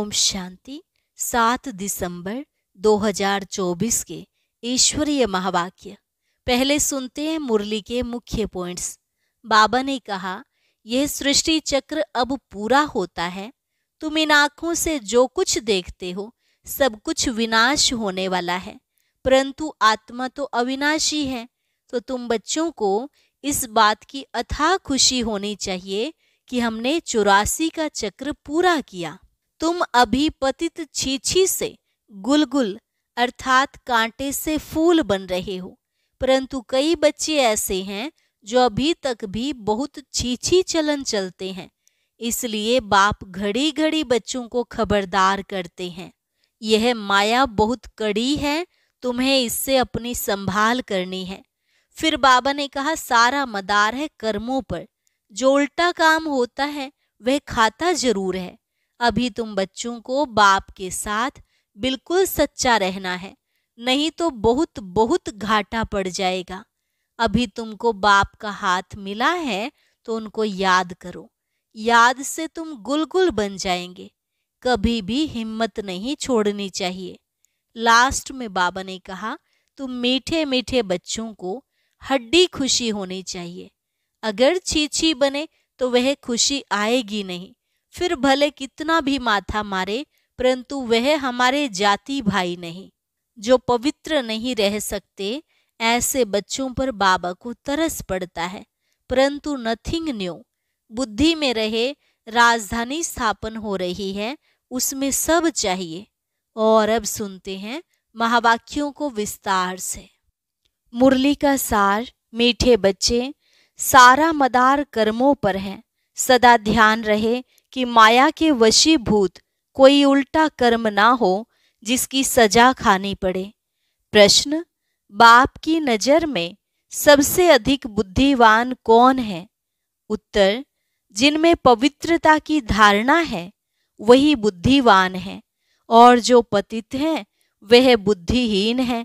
ओम शांति सात दिसंबर 2024 के ईश्वरीय महावाक्य पहले सुनते हैं मुरली के मुख्य पॉइंट्स बाबा ने कहा यह सृष्टि चक्र अब पूरा होता है तुम इन आँखों से जो कुछ देखते हो सब कुछ विनाश होने वाला है परंतु आत्मा तो अविनाशी है तो तुम बच्चों को इस बात की अथाह खुशी होनी चाहिए कि हमने चौरासी का चक्र पूरा किया तुम अभी पतित छीछी से गुलगुल अर्थात कांटे से फूल बन रहे हो परंतु कई बच्चे ऐसे हैं जो अभी तक भी बहुत छीछी चलन चलते हैं इसलिए बाप घड़ी घड़ी बच्चों को खबरदार करते हैं यह माया बहुत कड़ी है तुम्हें इससे अपनी संभाल करनी है फिर बाबा ने कहा सारा मदार है कर्मों पर जो उल्टा काम होता है वह खाता जरूर है अभी तुम बच्चों को बाप के साथ बिल्कुल सच्चा रहना है नहीं तो बहुत बहुत घाटा पड़ जाएगा अभी तुमको बाप का हाथ मिला है तो उनको याद करो याद से तुम गुलगुल बन जाएंगे कभी भी हिम्मत नहीं छोड़नी चाहिए लास्ट में बाबा ने कहा तुम मीठे मीठे बच्चों को हड्डी खुशी होनी चाहिए अगर छीछी बने तो वह खुशी आएगी नहीं फिर भले कितना भी माथा मारे परंतु वह हमारे जाति भाई नहीं जो पवित्र नहीं रह सकते ऐसे बच्चों पर बाबा को तरस पड़ता है परंतु नथिंग न्यू बुद्धि में रहे राजधानी स्थापन हो रही है उसमें सब चाहिए और अब सुनते हैं महावाक्यों को विस्तार से मुरली का सार मीठे बच्चे सारा मदार कर्मों पर है सदा ध्यान रहे कि माया के वशीभूत कोई उल्टा कर्म ना हो जिसकी सजा खानी पड़े प्रश्न बाप की नजर में सबसे अधिक बुद्धिवान कौन है उत्तर जिनमें पवित्रता की धारणा है वही बुद्धिवान है और जो पतित हैं वह बुद्धिहीन है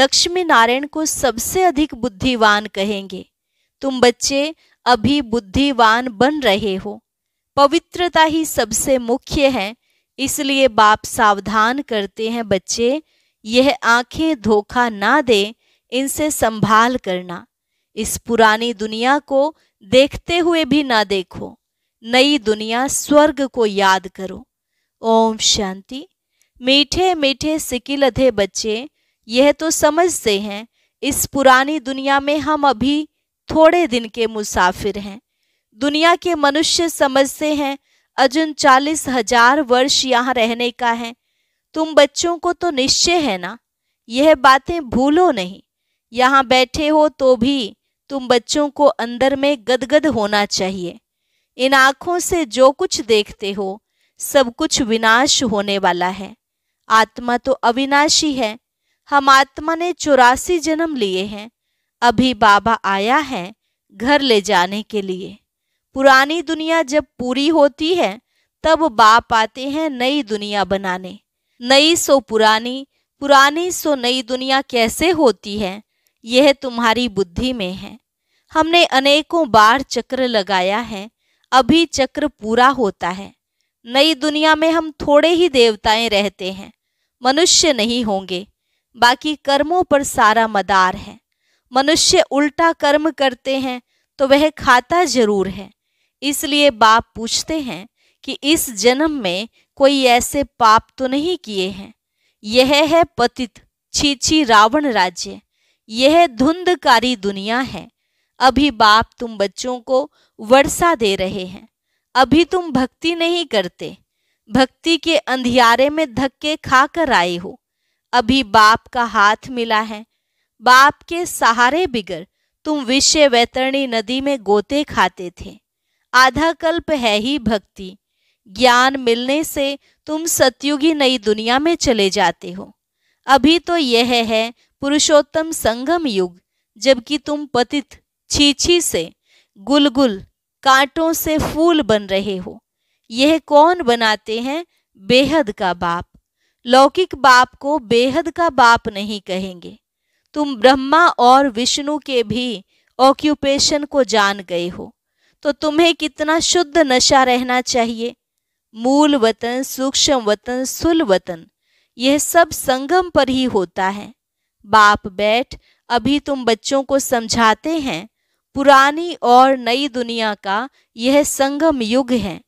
लक्ष्मी नारायण को सबसे अधिक बुद्धिवान कहेंगे तुम बच्चे अभी बुद्धिवान बन रहे हो पवित्रता ही सबसे मुख्य है इसलिए बाप सावधान करते हैं बच्चे यह आंखें धोखा ना दे इनसे संभाल करना इस पुरानी दुनिया को देखते हुए भी ना देखो नई दुनिया स्वर्ग को याद करो ओम शांति मीठे मीठे सिकिलधे बच्चे यह तो समझते हैं इस पुरानी दुनिया में हम अभी थोड़े दिन के मुसाफिर हैं दुनिया के मनुष्य समझते हैं अर्जुन चालीस हजार वर्ष यहाँ रहने का है तुम बच्चों को तो निश्चय है ना यह बातें भूलो नहीं यहाँ बैठे हो तो भी तुम बच्चों को अंदर में गदगद होना चाहिए इन आँखों से जो कुछ देखते हो सब कुछ विनाश होने वाला है आत्मा तो अविनाशी है हम आत्मा ने चौरासी जन्म लिए हैं अभी बाबा आया है घर ले जाने के लिए पुरानी दुनिया जब पूरी होती है तब बाप आते हैं नई दुनिया बनाने नई सो पुरानी पुरानी सो नई दुनिया कैसे होती है यह तुम्हारी बुद्धि में है हमने अनेकों बार चक्र लगाया है अभी चक्र पूरा होता है नई दुनिया में हम थोड़े ही देवताएं रहते हैं मनुष्य नहीं होंगे बाकी कर्मों पर सारा मदार है मनुष्य उल्टा कर्म करते हैं तो वह खाता जरूर है इसलिए बाप पूछते हैं कि इस जन्म में कोई ऐसे पाप तो नहीं किए हैं यह है पतित छीछी रावण राज्य यह धुंधकारी दुनिया है अभी बाप तुम बच्चों को वर्षा दे रहे हैं अभी तुम भक्ति नहीं करते भक्ति के अंधियारे में धक्के खाकर आए हो अभी बाप का हाथ मिला है बाप के सहारे बिगड़ तुम विषय वैतरणी नदी में गोते खाते थे आधा कल्प है ही भक्ति ज्ञान मिलने से तुम सतयुगी नई दुनिया में चले जाते हो अभी तो यह है पुरुषोत्तम संगम युग जबकि तुम पतित छीछी से गुलगुल कांटों से फूल बन रहे हो यह कौन बनाते हैं बेहद का बाप लौकिक बाप को बेहद का बाप नहीं कहेंगे तुम ब्रह्मा और विष्णु के भी ऑक्यूपेशन को जान गए हो तो तुम्हें कितना शुद्ध नशा रहना चाहिए मूल वतन सूक्ष्म वतन सुल वतन यह सब संगम पर ही होता है बाप बैठ अभी तुम बच्चों को समझाते हैं पुरानी और नई दुनिया का यह संगम युग है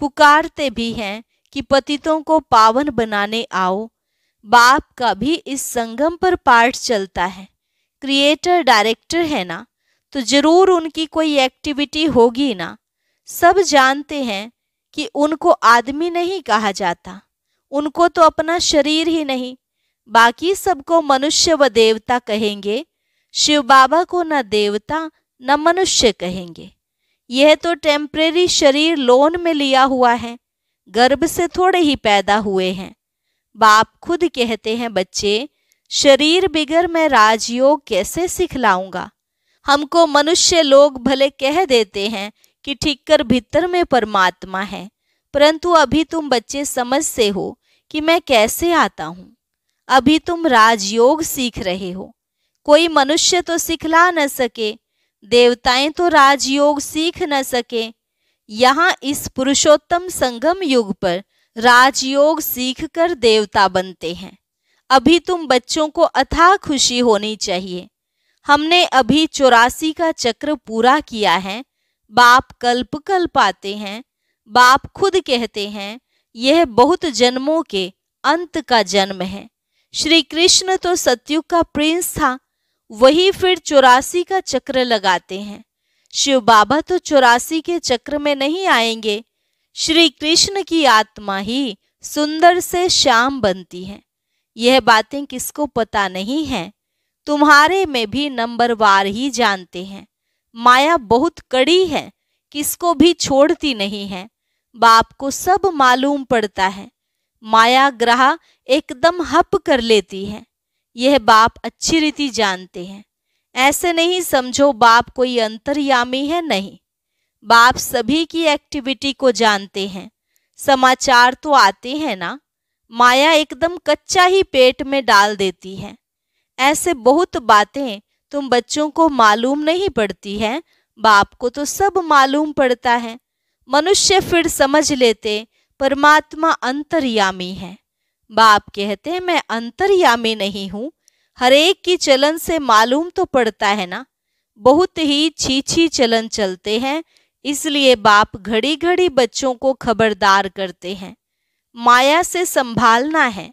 पुकारते भी हैं कि पतितों को पावन बनाने आओ बाप का भी इस संगम पर पाठ चलता है क्रिएटर डायरेक्टर है ना तो ज़रूर उनकी कोई एक्टिविटी होगी ना सब जानते हैं कि उनको आदमी नहीं कहा जाता उनको तो अपना शरीर ही नहीं बाकी सबको मनुष्य व देवता कहेंगे शिव बाबा को न देवता न मनुष्य कहेंगे यह तो टेम्परेरी शरीर लोन में लिया हुआ है गर्भ से थोड़े ही पैदा हुए हैं बाप खुद कहते हैं बच्चे शरीर बिगर मैं राजयोग कैसे सिखलाऊंगा हमको मनुष्य लोग भले कह देते हैं कि ठीक कर भीतर में परमात्मा है परंतु अभी तुम बच्चे समझते हो कि मैं कैसे आता हूँ अभी तुम राजयोग सीख रहे हो कोई मनुष्य तो सिखला न सके देवताएं तो राजयोग सीख न सके यहाँ इस पुरुषोत्तम संगम युग पर राजयोग सीख कर देवता बनते हैं अभी तुम बच्चों को अथाह खुशी होनी चाहिए हमने अभी चौरासी का चक्र पूरा किया है बाप कल्प कल पाते हैं बाप खुद कहते हैं यह बहुत जन्मों के अंत का जन्म है श्री कृष्ण तो सत्युग का प्रिंस था वही फिर चौरासी का चक्र लगाते हैं शिव बाबा तो चौरासी के चक्र में नहीं आएंगे श्री कृष्ण की आत्मा ही सुंदर से श्याम बनती है यह बातें किसको पता नहीं है तुम्हारे में भी नंबरवार ही जानते हैं माया बहुत कड़ी है किसको भी छोड़ती नहीं है बाप को सब मालूम पड़ता है माया ग्रह एकदम हप कर लेती है यह बाप अच्छी रीति जानते हैं ऐसे नहीं समझो बाप कोई अंतर्यामी है नहीं बाप सभी की एक्टिविटी को जानते हैं समाचार तो आते हैं ना माया एकदम कच्चा ही पेट में डाल देती है ऐसे बहुत बातें तुम बच्चों को मालूम नहीं पड़ती हैं बाप को तो सब मालूम पड़ता है मनुष्य फिर समझ लेते परमात्मा अंतर्यामी है बाप कहते हैं मैं अंतर्यामी नहीं हूँ हरेक की चलन से मालूम तो पड़ता है ना बहुत ही छीछी चलन चलते हैं इसलिए बाप घड़ी घड़ी बच्चों को खबरदार करते हैं माया से संभालना है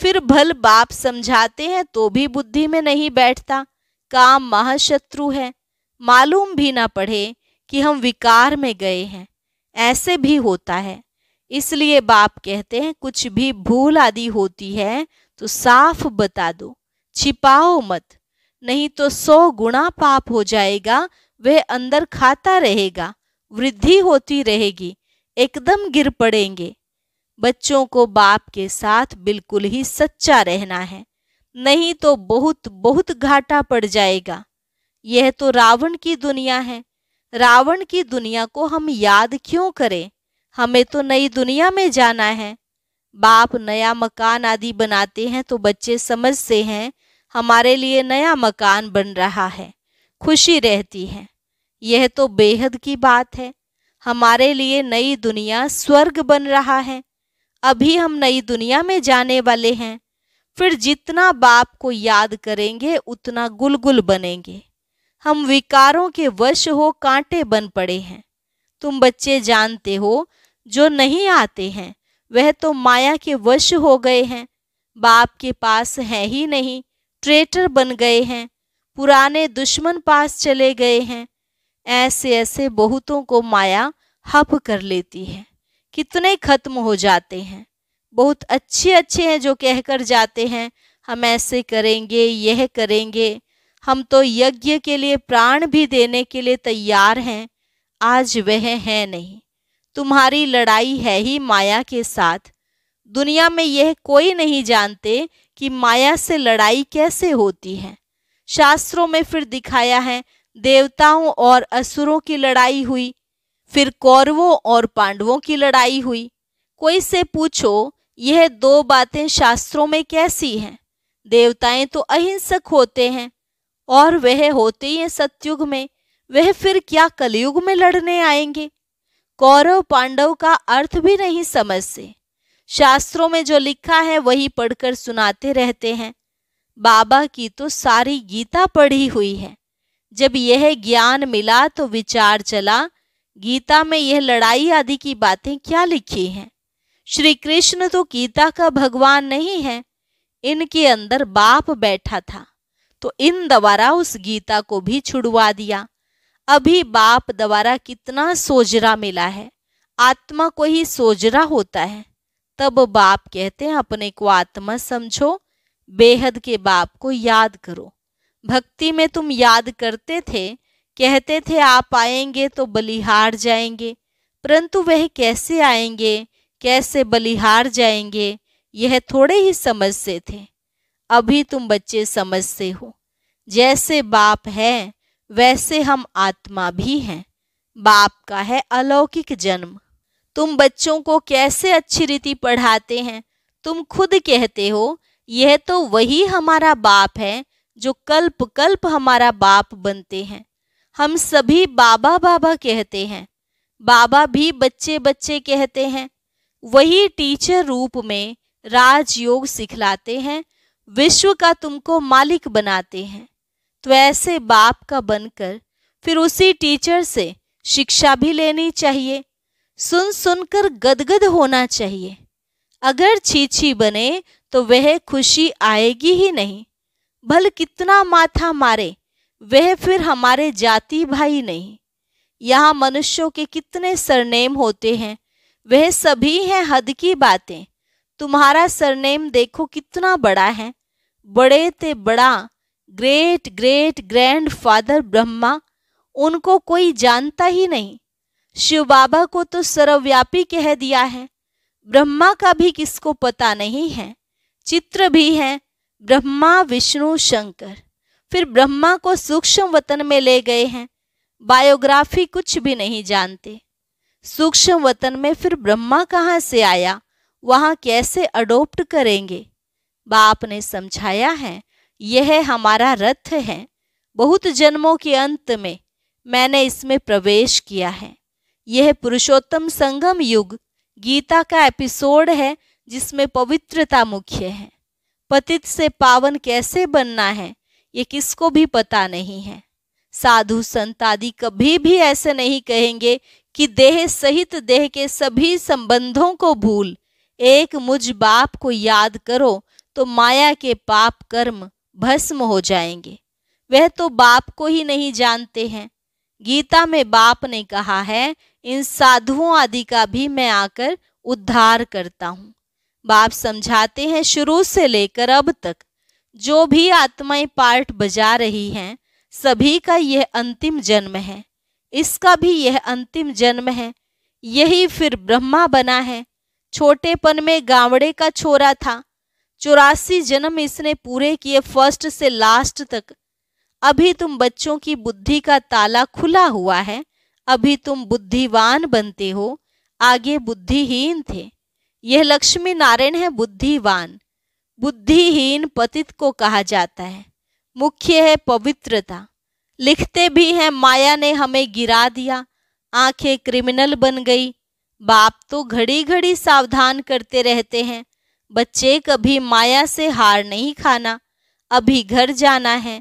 फिर भल बाप समझाते हैं तो भी बुद्धि में नहीं बैठता काम महाशत्रु है मालूम भी ना पड़े कि हम विकार में गए हैं ऐसे भी होता है इसलिए बाप कहते हैं कुछ भी भूल आदि होती है तो साफ बता दो छिपाओ मत नहीं तो सौ गुणा पाप हो जाएगा वह अंदर खाता रहेगा वृद्धि होती रहेगी एकदम गिर पड़ेंगे बच्चों को बाप के साथ बिल्कुल ही सच्चा रहना है नहीं तो बहुत बहुत घाटा पड़ जाएगा यह तो रावण की दुनिया है रावण की दुनिया को हम याद क्यों करें हमें तो नई दुनिया में जाना है बाप नया मकान आदि बनाते हैं तो बच्चे समझते हैं हमारे लिए नया मकान बन रहा है खुशी रहती है यह तो बेहद की बात है हमारे लिए नई दुनिया स्वर्ग बन रहा है अभी हम नई दुनिया में जाने वाले हैं फिर जितना बाप को याद करेंगे उतना गुलगुल बनेंगे हम विकारों के वश हो कांटे बन पड़े हैं तुम बच्चे जानते हो जो नहीं आते हैं वह तो माया के वश हो गए हैं बाप के पास है ही नहीं ट्रेटर बन गए हैं पुराने दुश्मन पास चले गए हैं ऐसे ऐसे बहुतों को माया हप कर लेती है कितने ख़त्म हो जाते हैं बहुत अच्छे अच्छे हैं जो कहकर जाते हैं हम ऐसे करेंगे यह करेंगे हम तो यज्ञ के लिए प्राण भी देने के लिए तैयार हैं आज वह है नहीं तुम्हारी लड़ाई है ही माया के साथ दुनिया में यह कोई नहीं जानते कि माया से लड़ाई कैसे होती है शास्त्रों में फिर दिखाया है देवताओं और असुरों की लड़ाई हुई फिर कौरवों और पांडवों की लड़ाई हुई कोई से पूछो यह दो बातें शास्त्रों में कैसी हैं देवताएं तो अहिंसक होते हैं और वह होते हैं सत्युग में वह फिर क्या कलयुग में लड़ने आएंगे कौरव पांडव का अर्थ भी नहीं समझते शास्त्रों में जो लिखा है वही पढ़कर सुनाते रहते हैं बाबा की तो सारी गीता पढ़ी हुई है जब यह ज्ञान मिला तो विचार चला गीता में यह लड़ाई आदि की बातें क्या लिखी हैं श्री कृष्ण तो गीता का भगवान नहीं है इनके अंदर बाप बैठा था तो इन द्वारा उस गीता को भी छुड़वा दिया अभी बाप द्वारा कितना सोजरा मिला है आत्मा को ही सोजरा होता है तब बाप कहते हैं अपने को आत्मा समझो बेहद के बाप को याद करो भक्ति में तुम याद करते थे कहते थे आप आएंगे तो बलिहार जाएंगे परंतु वह कैसे आएंगे कैसे बलिहार जाएंगे यह थोड़े ही समझते थे अभी तुम बच्चे समझते हो जैसे बाप है वैसे हम आत्मा भी हैं बाप का है अलौकिक जन्म तुम बच्चों को कैसे अच्छी रीति पढ़ाते हैं तुम खुद कहते हो यह तो वही हमारा बाप है जो कल्प कल्प हमारा बाप बनते हैं हम सभी बाबा बाबा कहते हैं बाबा भी बच्चे बच्चे कहते हैं वही टीचर रूप में राजयोग सिखलाते हैं विश्व का तुमको मालिक बनाते हैं तो ऐसे बाप का बनकर फिर उसी टीचर से शिक्षा भी लेनी चाहिए सुन सुनकर गदगद होना चाहिए अगर छीछी बने तो वह खुशी आएगी ही नहीं भल कितना माथा मारे वह फिर हमारे जाति भाई नहीं यहाँ मनुष्यों के कितने सरनेम होते हैं वह सभी हैं हद की बातें तुम्हारा सरनेम देखो कितना बड़ा है बड़े ते बड़ा great great grandfather Brahma उनको कोई जानता ही नहीं शिव बाबा को तो सर्वव्यापी कह दिया है ब्रह्मा का भी किसको पता नहीं है चित्र भी है ब्रह्मा विष्णु शंकर फिर ब्रह्मा को सूक्ष्म वतन में ले गए हैं बायोग्राफी कुछ भी नहीं जानते सूक्ष्म वतन में फिर ब्रह्मा कहाँ से आया वहाँ कैसे अडोप्ट करेंगे बाप ने समझाया है यह हमारा रथ है बहुत जन्मों के अंत में मैंने इसमें प्रवेश किया है यह पुरुषोत्तम संगम युग गीता का एपिसोड है जिसमें पवित्रता मुख्य है पतित से पावन कैसे बनना है ये किसको भी पता नहीं है साधु संत आदि कभी भी ऐसे नहीं कहेंगे कि देह सहित देह के सभी संबंधों को भूल एक मुझ बाप को याद करो तो माया के पाप कर्म भस्म हो जाएंगे वह तो बाप को ही नहीं जानते हैं गीता में बाप ने कहा है इन साधुओं आदि का भी मैं आकर उद्धार करता हूँ बाप समझाते हैं शुरू से लेकर अब तक जो भी आत्माएं पार्ट बजा रही हैं सभी का यह अंतिम जन्म है इसका भी यह अंतिम जन्म है यही फिर ब्रह्मा बना है छोटेपन में गावड़े का छोरा था चौरासी जन्म इसने पूरे किए फर्स्ट से लास्ट तक अभी तुम बच्चों की बुद्धि का ताला खुला हुआ है अभी तुम बुद्धिवान बनते हो आगे बुद्धिहीन थे यह लक्ष्मी नारायण है बुद्धिवान बुद्धिहीन पतित को कहा जाता है मुख्य है पवित्रता लिखते भी हैं माया ने हमें गिरा दिया आंखें क्रिमिनल बन गई बाप तो घड़ी घड़ी सावधान करते रहते हैं बच्चे कभी माया से हार नहीं खाना अभी घर जाना है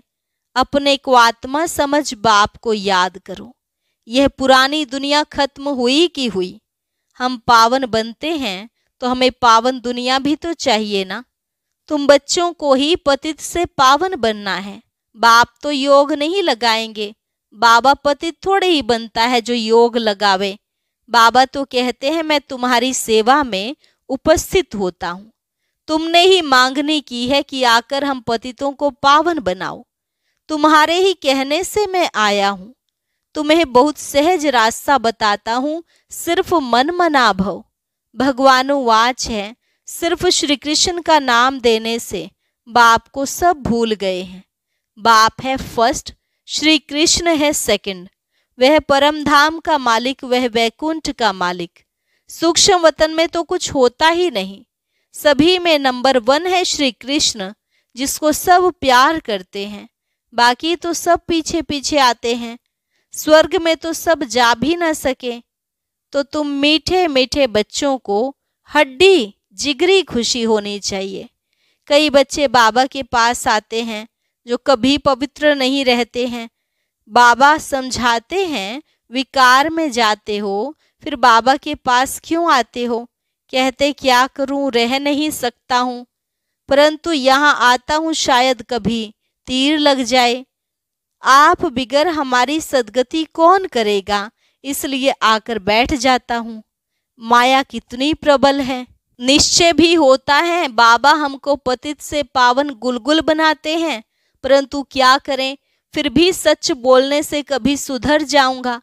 अपने को आत्मा समझ बाप को याद करो यह पुरानी दुनिया खत्म हुई कि हुई हम पावन बनते हैं तो हमें पावन दुनिया भी तो चाहिए ना तुम बच्चों को ही पतित से पावन बनना है बाप तो योग नहीं लगाएंगे बाबा पतित थोड़े ही बनता है जो योग लगावे बाबा तो कहते हैं मैं तुम्हारी सेवा में उपस्थित होता हूँ तुमने ही मांगनी की है कि आकर हम पतितों को पावन बनाओ तुम्हारे ही कहने से मैं आया हूँ तुम्हें बहुत सहज रास्ता बताता हूँ सिर्फ मन मना भव वाच है सिर्फ श्री कृष्ण का नाम देने से बाप को सब भूल गए हैं बाप है फर्स्ट श्री कृष्ण है सेकंड वह परम धाम का मालिक वह वैकुंठ का मालिक सूक्ष्म वतन में तो कुछ होता ही नहीं सभी में नंबर वन है श्री कृष्ण जिसको सब प्यार करते हैं बाकी तो सब पीछे पीछे आते हैं स्वर्ग में तो सब जा भी ना सके तो तुम मीठे मीठे बच्चों को हड्डी जिगरी खुशी होनी चाहिए कई बच्चे बाबा के पास आते हैं जो कभी पवित्र नहीं रहते हैं बाबा समझाते हैं विकार में जाते हो फिर बाबा के पास क्यों आते हो कहते क्या करूं रह नहीं सकता हूं परंतु यहाँ आता हूं शायद कभी तीर लग जाए आप बिगर हमारी सदगति कौन करेगा इसलिए आकर बैठ जाता हूँ माया कितनी प्रबल है निश्चय भी होता है बाबा हमको पतित से पावन गुलगुल बनाते हैं परंतु क्या करें फिर भी सच बोलने से कभी सुधर जाऊंगा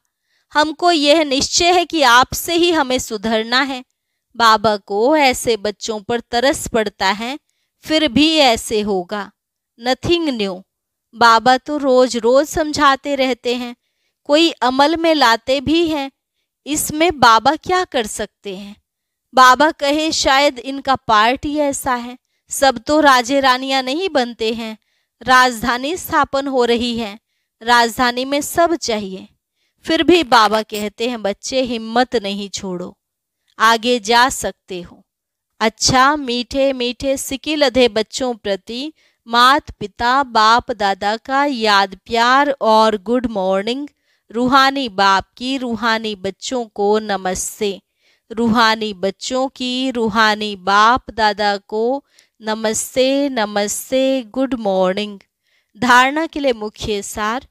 हमको यह निश्चय है कि आपसे ही हमें सुधरना है बाबा को ऐसे बच्चों पर तरस पड़ता है फिर भी ऐसे होगा नथिंग न्यू बाबा तो रोज रोज समझाते रहते हैं कोई अमल में लाते भी हैं इसमें बाबा क्या कर सकते हैं बाबा कहे शायद इनका पार्ट ही ऐसा है सब तो राजे रानियां नहीं बनते हैं राजधानी स्थापन हो रही है राजधानी में सब चाहिए फिर भी बाबा कहते हैं बच्चे हिम्मत नहीं छोड़ो आगे जा सकते हो अच्छा मीठे मीठे सिकी लधे बच्चों प्रति मात पिता बाप दादा का याद प्यार और गुड मॉर्निंग रूहानी बाप की रूहानी बच्चों को नमस्ते रूहानी बच्चों की रूहानी बाप दादा को नमस्ते नमस्ते गुड मॉर्निंग धारणा के लिए मुख्य सार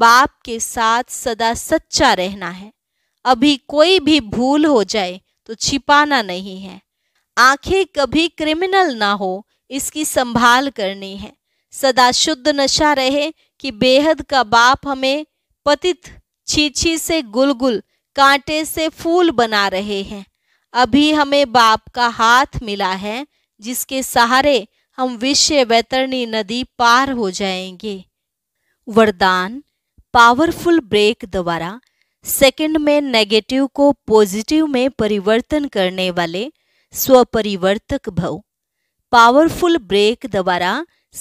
बाप के साथ सदा सच्चा रहना है अभी कोई भी भूल हो जाए तो छिपाना नहीं है आंखें कभी क्रिमिनल ना हो इसकी संभाल करनी है सदा शुद्ध नशा रहे कि बेहद का बाप हमें पतित छीछी से गुलगुल कांटे से फूल बना रहे हैं अभी हमें बाप का हाथ मिला है जिसके सहारे हम विश्व वैतरणी नदी पार हो जाएंगे वरदान पावरफुल ब्रेक द्वारा सेकंड में नेगेटिव को पॉजिटिव में परिवर्तन करने वाले स्वपरिवर्तक भव पावरफुल ब्रेक द्वारा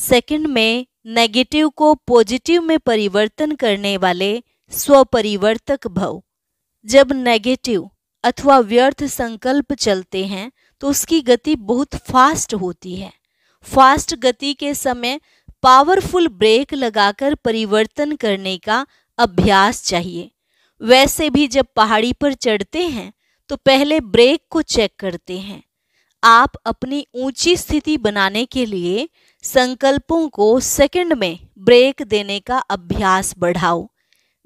सेकंड में नेगेटिव को पॉजिटिव में परिवर्तन करने वाले स्वपरिवर्तक भव जब नेगेटिव अथवा व्यर्थ संकल्प चलते हैं तो उसकी गति बहुत फास्ट होती है फास्ट गति के समय पावरफुल ब्रेक लगाकर परिवर्तन करने का अभ्यास चाहिए वैसे भी जब पहाड़ी पर चढ़ते हैं तो पहले ब्रेक को चेक करते हैं आप अपनी ऊंची स्थिति बनाने के लिए संकल्पों को सेकंड में ब्रेक देने का अभ्यास बढ़ाओ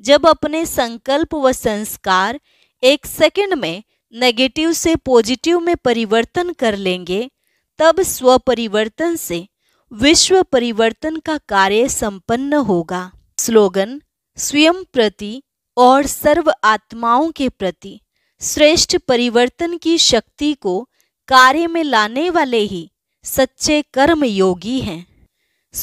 जब अपने संकल्प व संस्कार एक सेकंड में नेगेटिव से पॉजिटिव में परिवर्तन कर लेंगे तब स्व परिवर्तन से विश्व परिवर्तन का कार्य संपन्न होगा स्लोगन स्वयं प्रति और सर्व आत्माओं के प्रति श्रेष्ठ परिवर्तन की शक्ति को कार्य में लाने वाले ही सच्चे कर्म योगी हैं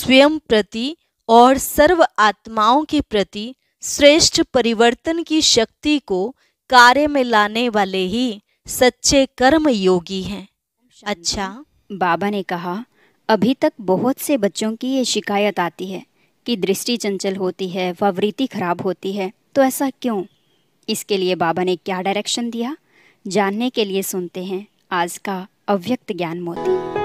स्वयं प्रति और सर्व आत्माओं के प्रति श्रेष्ठ परिवर्तन की शक्ति को कार्य में लाने वाले ही सच्चे कर्म योगी हैं अच्छा बाबा ने कहा अभी तक बहुत से बच्चों की ये शिकायत आती है कि दृष्टि चंचल होती है वृत्ति खराब होती है तो ऐसा क्यों इसके लिए बाबा ने क्या डायरेक्शन दिया जानने के लिए सुनते हैं आज का अव्यक्त ज्ञान मोती